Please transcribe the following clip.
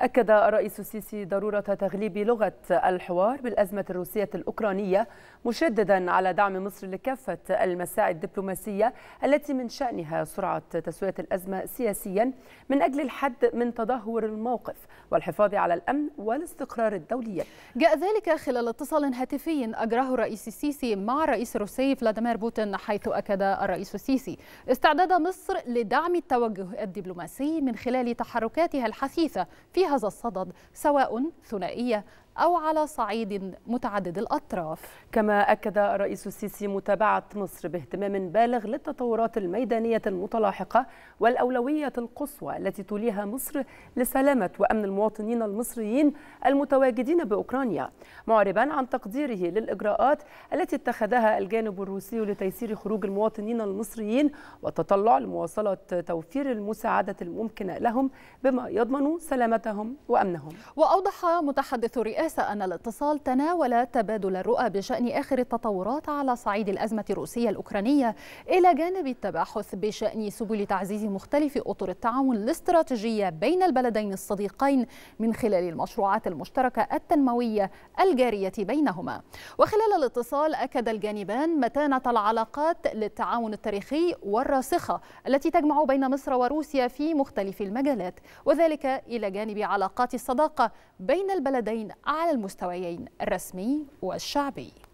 أكد الرئيس السيسي ضرورة تغليب لغة الحوار بالأزمة الروسية الأوكرانية مشددا على دعم مصر لكافة المساعي الدبلوماسية التي من شأنها سرعة تسوية الأزمة سياسيا من أجل الحد من تدهور الموقف والحفاظ على الأمن والاستقرار الدولي جاء ذلك خلال اتصال هاتفي أجراه الرئيس السيسي مع الرئيس الروسي فلاديمير بوتين حيث أكد الرئيس السيسي استعداد مصر لدعم التوجه الدبلوماسي من خلال تحركاتها الحثيثة فيها هذا الصدد سواء ثنائية أو على صعيد متعدد الأطراف كما أكد الرئيس السيسي متابعة مصر باهتمام بالغ للتطورات الميدانية المتلاحقة والأولوية القصوى التي توليها مصر لسلامة وأمن المواطنين المصريين المتواجدين بأوكرانيا معربا عن تقديره للإجراءات التي اتخذها الجانب الروسي لتيسير خروج المواطنين المصريين والتطلع لمواصلة توفير المساعدة الممكنة لهم بما يضمن سلامتهم وأمنهم وأوضح متحدث رئاسة الرئاسة أن الاتصال تناول تبادل الرؤى بشأن آخر التطورات على صعيد الأزمة الروسية الأوكرانية إلى جانب التباحث بشأن سبل تعزيز مختلف أطر التعاون الاستراتيجية بين البلدين الصديقين من خلال المشروعات المشتركة التنموية الجارية بينهما وخلال الاتصال أكد الجانبان متانة العلاقات للتعاون التاريخي والراسخة التي تجمع بين مصر وروسيا في مختلف المجالات وذلك إلى جانب علاقات الصداقة بين البلدين على المستويين الرسمي والشعبي